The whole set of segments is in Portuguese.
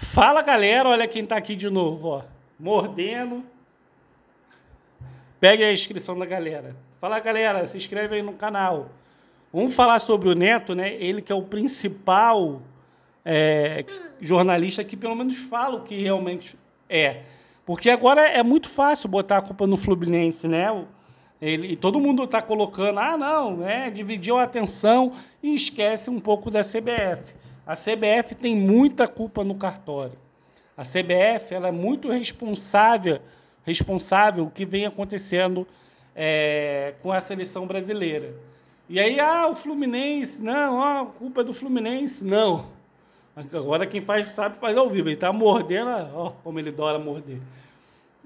Fala galera, olha quem tá aqui de novo, ó. Mordendo. Pegue a inscrição da galera. Fala galera, se inscreve aí no canal. Vamos falar sobre o Neto, né? Ele que é o principal é, jornalista que pelo menos fala o que realmente é. Porque agora é muito fácil botar a culpa no Fluminense, né? Ele, e todo mundo está colocando, ah, não, né? dividiu a atenção e esquece um pouco da CBF. A CBF tem muita culpa no cartório. A CBF ela é muito responsável, responsável o que vem acontecendo é, com a seleção brasileira. E aí, ah, o Fluminense, não, a culpa é do Fluminense, não. Agora quem faz sabe faz ao vivo. Ele está mordendo, ó, como ele adora morder.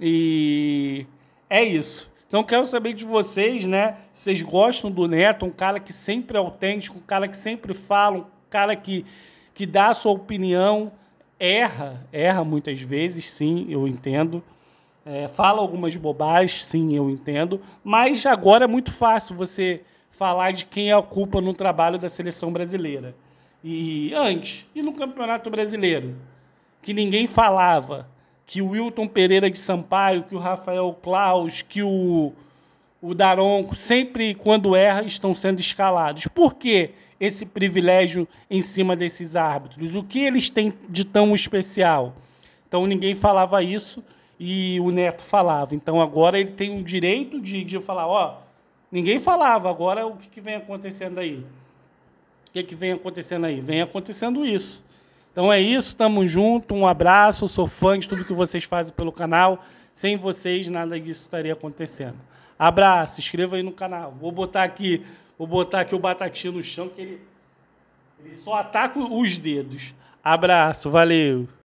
E é isso. Então quero saber de vocês, né? Vocês gostam do Neto, um cara que sempre é autêntico, um cara que sempre fala, um cara que, que dá a sua opinião, erra, erra muitas vezes, sim, eu entendo. É, fala algumas bobagens, sim, eu entendo. Mas agora é muito fácil você falar de quem é a culpa no trabalho da seleção brasileira. E antes, e no Campeonato Brasileiro, que ninguém falava que o Wilton Pereira de Sampaio, que o Rafael Klaus, que o, o Daronco, sempre quando erra, estão sendo escalados. Por quê? esse privilégio em cima desses árbitros? O que eles têm de tão especial? Então ninguém falava isso e o Neto falava. Então agora ele tem o direito de, de falar, ó, ninguém falava, agora o que, que vem acontecendo aí? O que, que vem acontecendo aí? Vem acontecendo isso. Então é isso, tamo junto, um abraço, sou fã de tudo que vocês fazem pelo canal. Sem vocês, nada disso estaria acontecendo. Abraço, inscreva aí no canal. Vou botar aqui, vou botar aqui o Batatinha no chão, que ele, ele só ataca os dedos. Abraço, valeu!